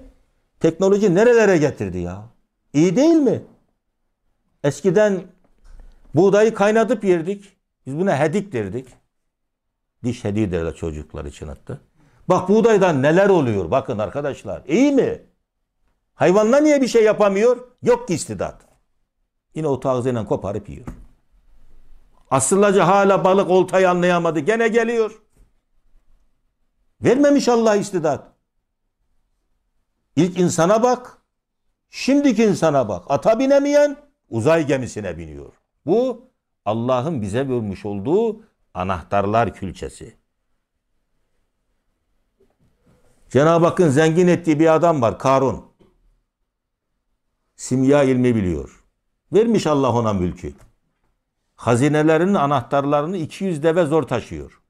teknoloji nerelere getirdi ya. İyi değil mi? Eskiden buğdayı kaynatıp yerdik. Biz buna hedik derdik. Diş hediye derler çocuklar için hatta. Bak buğdaydan neler oluyor. Bakın arkadaşlar. İyi mi? Hayvanla niye bir şey yapamıyor? Yok ki istidat. Yine o tağzıyla koparıp yiyor. Asırlaca hala balık oltayı anlayamadı. Gene geliyor. Vermemiş Allah istidat. İlk insana bak. Şimdiki insana bak. Ata binemeyen uzay gemisine biniyor. Bu Allah'ın bize vermiş olduğu anahtarlar külçesi. Cenab-ı Hakk'ın zengin ettiği bir adam var Karun simya ilmi biliyor. Vermiş Allah ona mülkü. Hazinelerin anahtarlarını 200 deve zor taşıyor.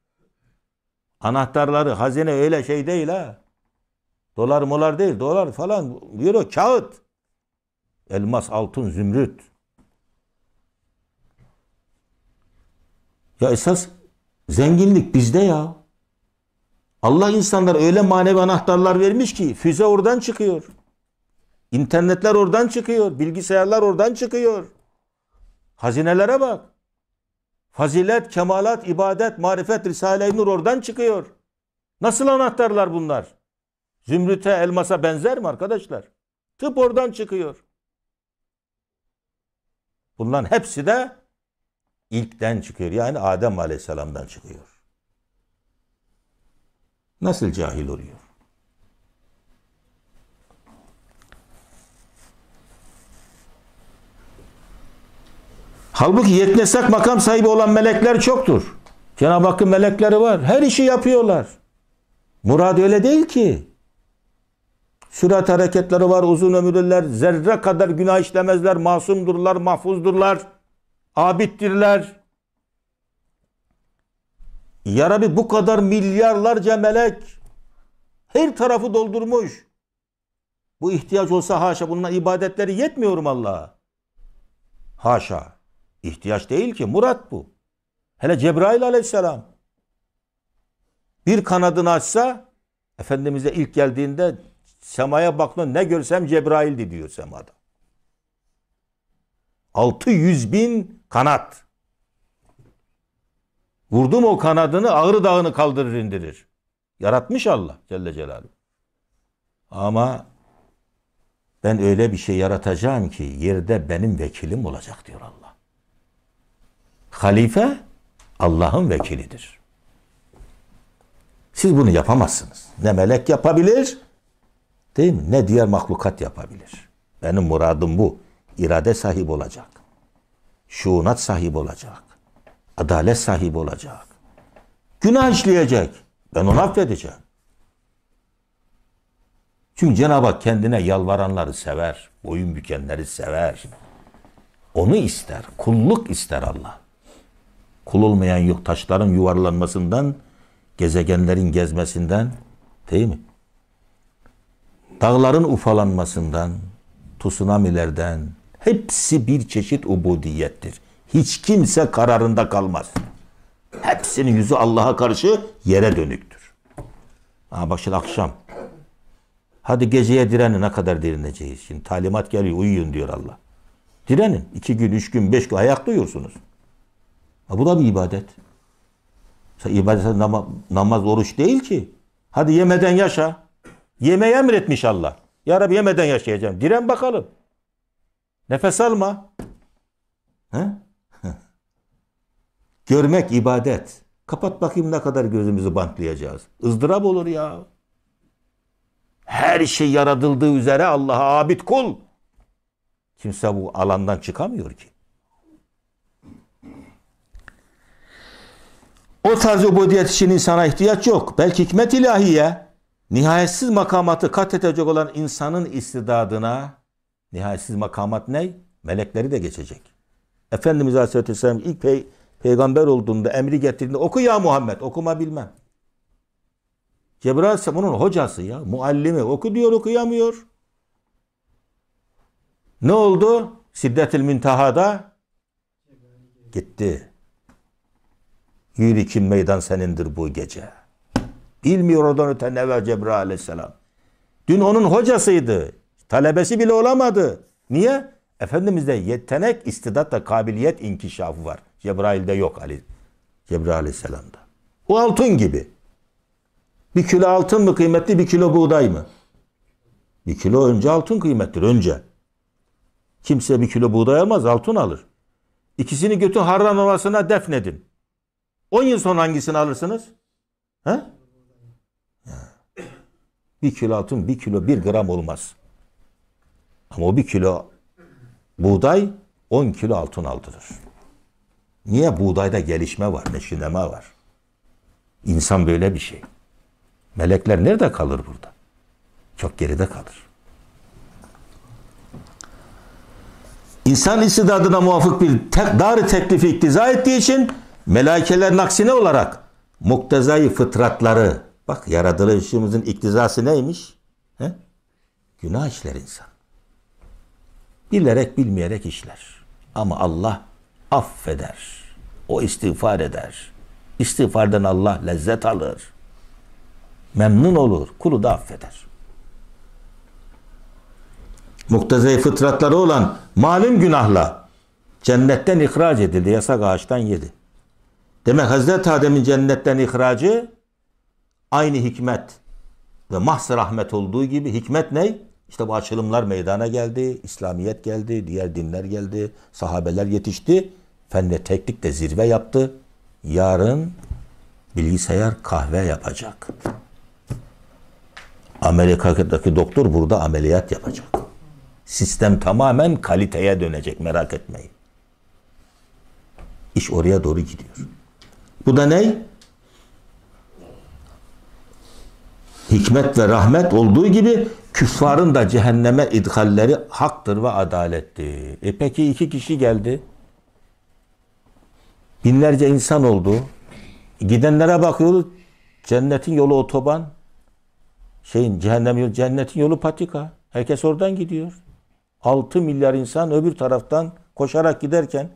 Anahtarları, hazine öyle şey değil ha. Dolar molar değil, dolar falan, euro, kağıt. Elmas, altın, zümrüt. Ya esas zenginlik bizde ya. Allah insanlar öyle manevi anahtarlar vermiş ki füze oradan çıkıyor. İnternetler oradan çıkıyor. Bilgisayarlar oradan çıkıyor. Hazinelere bak. Fazilet, kemalat, ibadet, marifet, Risale-i Nur oradan çıkıyor. Nasıl anahtarlar bunlar? Zümrüte, elmasa benzer mi arkadaşlar? Tıp oradan çıkıyor. Bunların hepsi de ilkten çıkıyor. Yani Adem Aleyhisselam'dan çıkıyor. Nasıl cahil oluyor? Halbuki yetnesak makam sahibi olan melekler çoktur. Cenab-ı Hakk'ın melekleri var. Her işi yapıyorlar. Murad öyle değil ki. Sürat hareketleri var, uzun ömürlüler, zerre kadar günah işlemezler, masumdurlar, mahfuzdurlar, abittirler. Ya Rabbi bu kadar milyarlarca melek her tarafı doldurmuş. Bu ihtiyaç olsa haşa bununla ibadetleri yetmiyorum mu Allah'a? Haşa. İhtiyaç değil ki murat bu. Hele Cebrail aleyhisselam bir kanadını açsa Efendimiz'e ilk geldiğinde semaya baktığında ne görsem Cebrail'di diyor semada. 600 bin kanat. Vurdum o kanadını Ağrı Dağı'nı kaldırır indirir. Yaratmış Allah Celle Celaluhu. Ama ben öyle bir şey yaratacağım ki yerde benim vekilim olacak diyor Allah. Halife Allah'ın vekilidir. Siz bunu yapamazsınız. Ne melek yapabilir, değil mi? Ne diğer mahlukat yapabilir. Benim muradım bu. İrade sahibi olacak. Şuunat sahibi olacak. Adalet sahibi olacak. Günah işleyecek. Ben onu affedeceğim. Çünkü Cenab-ı Hak kendine yalvaranları sever. Boyun bükenleri sever. Onu ister. Kulluk ister Allah. Kul olmayan yok taşların yuvarlanmasından, gezegenlerin gezmesinden değil mi? Dağların ufalanmasından, tsunamilerden hepsi bir çeşit ubudiyettir. Hiç kimse kararında kalmaz. Hepsinin yüzü Allah'a karşı yere dönüktür. Ha bak şimdi akşam. Hadi geceye direnin ne kadar direneceğiz? Şimdi talimat geliyor uyuyun diyor Allah. Direnin. iki gün, üç gün, beş gün ayakta duyuyorsunuz. E bu da bir ibadet. Sen ibadet namaz, namaz, oruç değil ki. Hadi yemeden yaşa. Yemeği emretmiş Allah. Ya Rabbi yemeden yaşayacağım. Diren bakalım. Nefes alma. He? <laughs> Görmek ibadet. Kapat bakayım ne kadar gözümüzü bantlayacağız. Izdırap olur ya. Her şey yaratıldığı üzere Allah'a abid kul. Kimse bu alandan çıkamıyor ki. O tarz ubudiyet için insana ihtiyaç yok. Belki hikmet ilahiye nihayetsiz makamatı kat edecek olan insanın istidadına nihayetsiz makamat ne? Melekleri de geçecek. Efendimiz Aleyhisselatü Vesselam ilk pey peygamber olduğunda emri getirdiğinde oku ya Muhammed okuma bilmem. Cebrail Aleyhisselam onun hocası ya muallimi oku diyor okuyamıyor. Ne oldu? Siddetül Müntaha'da gitti. Yürü ki meydan senindir bu gece. Bilmiyor oradan öte ne var Cebrail aleyhisselam. Dün onun hocasıydı. Talebesi bile olamadı. Niye? Efendimiz'de yetenek, istidat da kabiliyet inkişafı var. Cebrail'de yok Ali. Cebrail aleyhisselamda. O altın gibi. Bir kilo altın mı kıymetli, bir kilo buğday mı? Bir kilo önce altın kıymetlidir, önce. Kimse bir kilo buğday almaz, altın alır. İkisini götür Harran Ovası'na defnedin. 10 yıl sonra hangisini alırsınız? He? Bir kilo altın bir kilo bir gram olmaz. Ama o bir kilo buğday 10 kilo altın altıdır. Niye? Buğdayda gelişme var, neşineme var. İnsan böyle bir şey. Melekler nerede kalır burada? Çok geride kalır. İnsan istidadına muvafık bir tek, dar teklifi iktiza ettiği için Melakelerin aksine olarak muktezai fıtratları, bak yaratılışımızın iktizası neymiş? He? Günah işler insan. Bilerek bilmeyerek işler. Ama Allah affeder. O istiğfar eder. İstiğfardan Allah lezzet alır. Memnun olur. Kulu da affeder. Muktezai fıtratları olan malum günahla cennetten ihraç edildi. Yasak ağaçtan yedi. Demek Hazreti Adem'in cennetten ihracı aynı hikmet ve mahs rahmet olduğu gibi hikmet ne? İşte bu açılımlar meydana geldi, İslamiyet geldi, diğer dinler geldi, sahabeler yetişti. Fen teknik de zirve yaptı. Yarın bilgisayar kahve yapacak. Amerika'daki doktor burada ameliyat yapacak. Sistem tamamen kaliteye dönecek merak etmeyin. İş oraya doğru gidiyor. Bu da ney? Hikmet ve rahmet olduğu gibi küffarın da cehenneme idhalleri haktır ve adaletti. E peki iki kişi geldi. Binlerce insan oldu. Gidenlere bakıyoruz. Cennetin yolu otoban. Şeyin cehennem yolu, cennetin yolu patika. Herkes oradan gidiyor. 6 milyar insan öbür taraftan koşarak giderken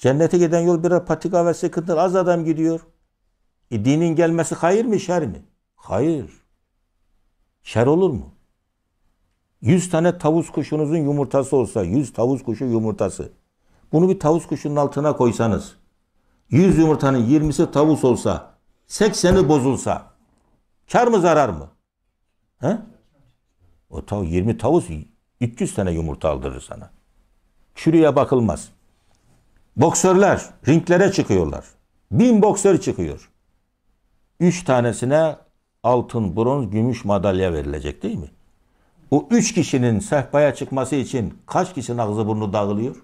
Cennete giden yol birer patika ve sıkıntı az adam gidiyor. E, dinin gelmesi hayır mı şer mi? Hayır. Şer olur mu? Yüz tane tavus kuşunuzun yumurtası olsa, yüz tavus kuşu yumurtası. Bunu bir tavus kuşunun altına koysanız, yüz yumurtanın yirmisi tavus olsa, sekseni bozulsa, kar mı zarar mı? He? O tav 20 tavus 300 tane yumurta aldırır sana. Çürüye bakılmaz. Boksörler ringlere çıkıyorlar. Bin boksör çıkıyor. Üç tanesine altın, bronz, gümüş madalya verilecek değil mi? O üç kişinin sehpaya çıkması için kaç kişinin ağzı burnu dağılıyor?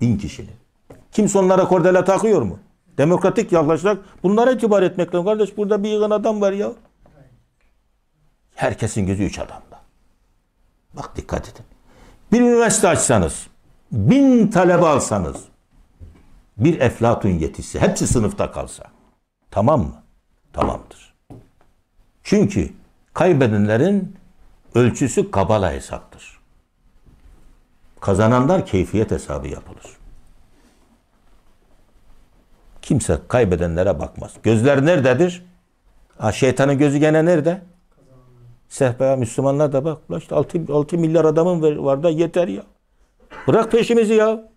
Bin kişinin. Kimse onlara kordela takıyor mu? Demokratik yaklaşarak bunlara itibar etmek lazım. Kardeş burada bir yığın adam var ya. Herkesin gözü üç adamda. Bak dikkat edin. Bir üniversite açsanız, bin talebe alsanız, bir Eflatun yetişse, hepsi sınıfta kalsa tamam mı? Tamamdır. Çünkü kaybedenlerin ölçüsü kabala hesaptır. Kazananlar keyfiyet hesabı yapılır. Kimse kaybedenlere bakmaz. Gözler nerededir? Ha, şeytanın gözü gene nerede? Sehpaya Müslümanlar da bak. İşte 6, 6 milyar adamın var da yeter ya. Bırak peşimizi ya.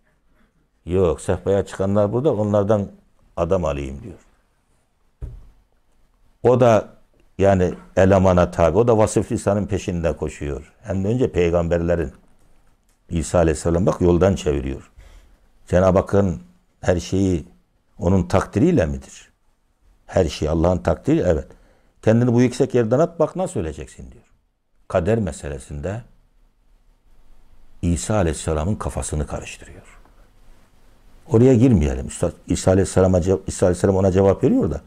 Yok sehpaya çıkanlar burada onlardan adam alayım diyor. O da yani elemana tabi. O da vasıf lisanın peşinde koşuyor. Hem de önce peygamberlerin. İsa Aleyhisselam bak yoldan çeviriyor. Cenab-ı Hakk'ın her şeyi onun takdiriyle midir? Her şey Allah'ın takdiri evet. Kendini bu yüksek yerden at bak nasıl öleceksin diyor. Kader meselesinde İsa Aleyhisselam'ın kafasını karıştırıyor. Oraya girmeyelim. İşte İsa Aleyhisselam'a İsa Aleyhisselam ona cevap veriyor da.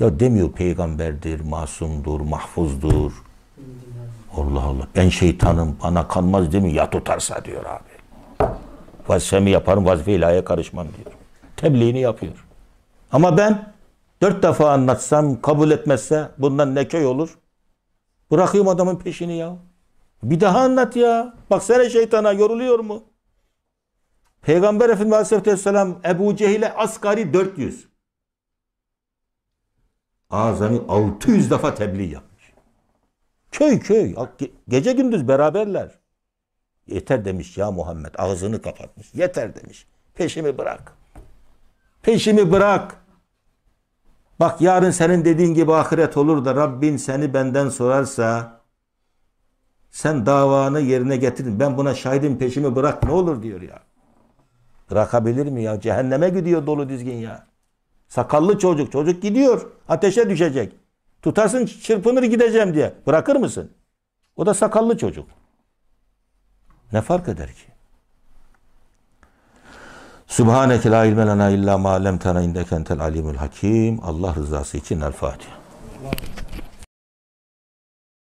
Ya demiyor peygamberdir, masumdur, mahfuzdur. Allah Allah. Ben şeytanım, bana kanmaz değil mi? Ya tutarsa diyor abi. Vazifemi yaparım, vazife ilahiye karışmam diyor. Tebliğini yapıyor. Ama ben dört defa anlatsam, kabul etmezse bundan ne köy olur? Bırakayım adamın peşini ya. Bir daha anlat ya. Baksana şeytana yoruluyor mu? Peygamber Efendimiz Aleyhisselatü Vesselam Ebu Cehil'e asgari 400. Azami 600 defa tebliğ yapmış. Köy köy. Gece gündüz beraberler. Yeter demiş ya Muhammed. Ağzını kapatmış. Yeter demiş. Peşimi bırak. Peşimi bırak. Bak yarın senin dediğin gibi ahiret olur da Rabbin seni benden sorarsa sen davanı yerine getirin. Ben buna şahidim peşimi bırak ne olur diyor ya. Bırakabilir mi ya? Cehenneme gidiyor dolu dizgin ya. Sakallı çocuk. Çocuk gidiyor. Ateşe düşecek. Tutarsın çırpınır gideceğim diye. Bırakır mısın? O da sakallı çocuk. Ne fark eder ki? Subhaneke la ilme lena illa ma lem tena indeke entel alimul hakim. Allah rızası için El Fatiha.